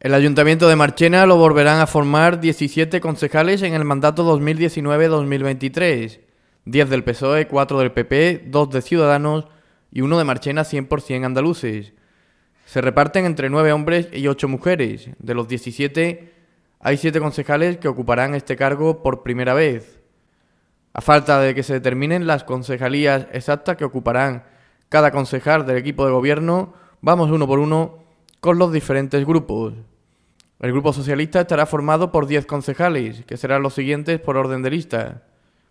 El Ayuntamiento de Marchena lo volverán a formar 17 concejales en el mandato 2019-2023, 10 del PSOE, 4 del PP, 2 de Ciudadanos y 1 de Marchena 100% andaluces. Se reparten entre 9 hombres y 8 mujeres. De los 17, hay 7 concejales que ocuparán este cargo por primera vez. A falta de que se determinen las concejalías exactas que ocuparán cada concejal del equipo de gobierno, vamos uno por uno con los diferentes grupos. El grupo socialista estará formado por 10 concejales, que serán los siguientes por orden de lista.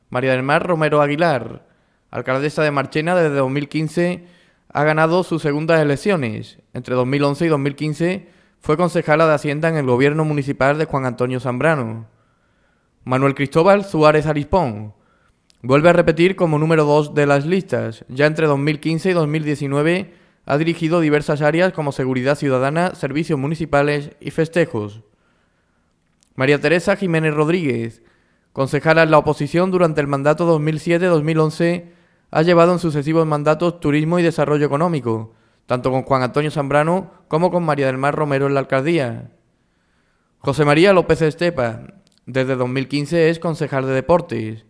María del Mar Romero Aguilar, alcaldesa de Marchena desde 2015, ha ganado sus segundas elecciones. Entre 2011 y 2015 fue concejala de Hacienda en el gobierno municipal de Juan Antonio Zambrano. Manuel Cristóbal Suárez Arispón vuelve a repetir como número 2 de las listas. Ya entre 2015 y 2019 ha dirigido diversas áreas como seguridad ciudadana, servicios municipales y festejos. María Teresa Jiménez Rodríguez, concejala en la oposición durante el mandato 2007-2011, ha llevado en sucesivos mandatos turismo y desarrollo económico, tanto con Juan Antonio Zambrano como con María del Mar Romero en la alcaldía. José María López Estepa, desde 2015 es concejal de deportes.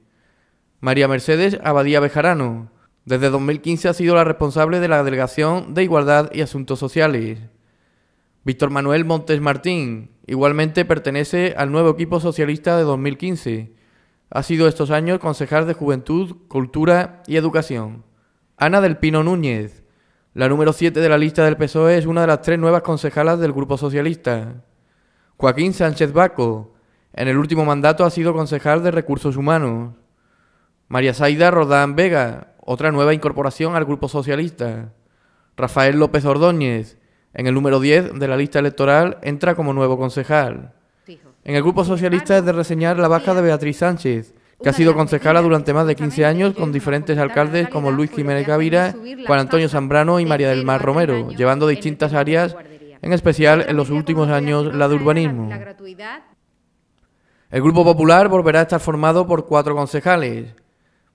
María Mercedes Abadía Bejarano, desde 2015 ha sido la responsable de la Delegación de Igualdad y Asuntos Sociales. Víctor Manuel Montes Martín igualmente pertenece al nuevo equipo socialista de 2015. Ha sido estos años concejal de Juventud, Cultura y Educación. Ana del Pino Núñez, la número 7 de la lista del PSOE, es una de las tres nuevas concejalas del Grupo Socialista. Joaquín Sánchez Baco, en el último mandato ha sido concejal de Recursos Humanos. María Zaida Rodán Vega, otra nueva incorporación al Grupo Socialista. Rafael López Ordóñez, en el número 10 de la lista electoral, entra como nuevo concejal. En el Grupo Socialista es de reseñar la baja de Beatriz Sánchez, que ha sido concejala durante más de 15 años con diferentes alcaldes como Luis Jiménez Gavira, Juan Antonio Zambrano y María del Mar Romero, llevando distintas áreas, en especial en los últimos años la de urbanismo. El Grupo Popular volverá a estar formado por cuatro concejales,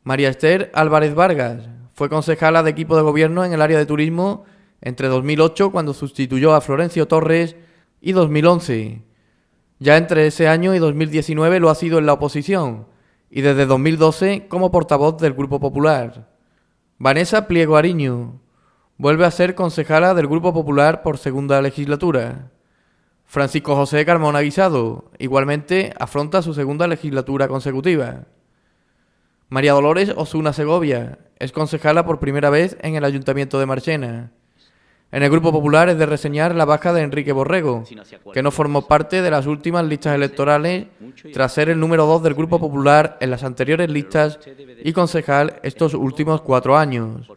María Esther Álvarez Vargas fue concejala de equipo de gobierno en el área de turismo entre 2008, cuando sustituyó a Florencio Torres, y 2011. Ya entre ese año y 2019 lo ha sido en la oposición, y desde 2012 como portavoz del Grupo Popular. Vanessa Pliego Ariño vuelve a ser concejala del Grupo Popular por segunda legislatura. Francisco José Carmona Guisado igualmente afronta su segunda legislatura consecutiva. María Dolores Osuna Segovia es concejala por primera vez en el Ayuntamiento de Marchena. En el Grupo Popular es de reseñar la baja de Enrique Borrego, que no formó parte de las últimas listas electorales tras ser el número dos del Grupo Popular en las anteriores listas y concejal estos últimos cuatro años.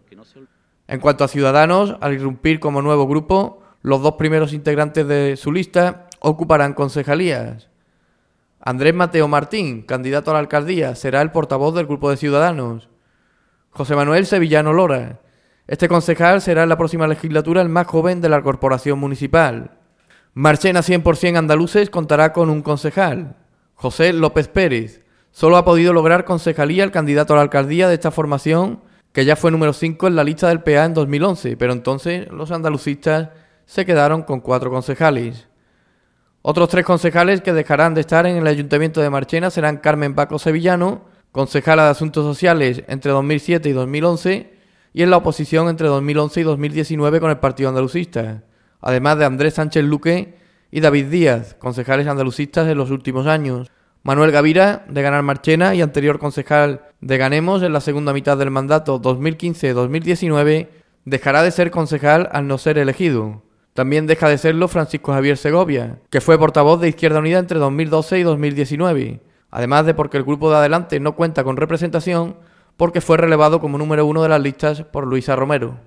En cuanto a Ciudadanos, al irrumpir como nuevo grupo, los dos primeros integrantes de su lista ocuparán concejalías. Andrés Mateo Martín, candidato a la alcaldía, será el portavoz del grupo de Ciudadanos. José Manuel Sevillano Lora. Este concejal será en la próxima legislatura el más joven de la corporación municipal. Marchena 100% Andaluces contará con un concejal. José López Pérez. Solo ha podido lograr concejalía el candidato a la alcaldía de esta formación, que ya fue número 5 en la lista del PA en 2011, pero entonces los andalucistas se quedaron con cuatro concejales. Otros tres concejales que dejarán de estar en el Ayuntamiento de Marchena serán Carmen Paco Sevillano, concejala de Asuntos Sociales entre 2007 y 2011, y en la oposición entre 2011 y 2019 con el Partido Andalucista, además de Andrés Sánchez Luque y David Díaz, concejales andalucistas de los últimos años. Manuel Gavira, de Ganar Marchena y anterior concejal de Ganemos en la segunda mitad del mandato 2015-2019, dejará de ser concejal al no ser elegido. También deja de serlo Francisco Javier Segovia, que fue portavoz de Izquierda Unida entre 2012 y 2019, además de porque el grupo de Adelante no cuenta con representación porque fue relevado como número uno de las listas por Luisa Romero.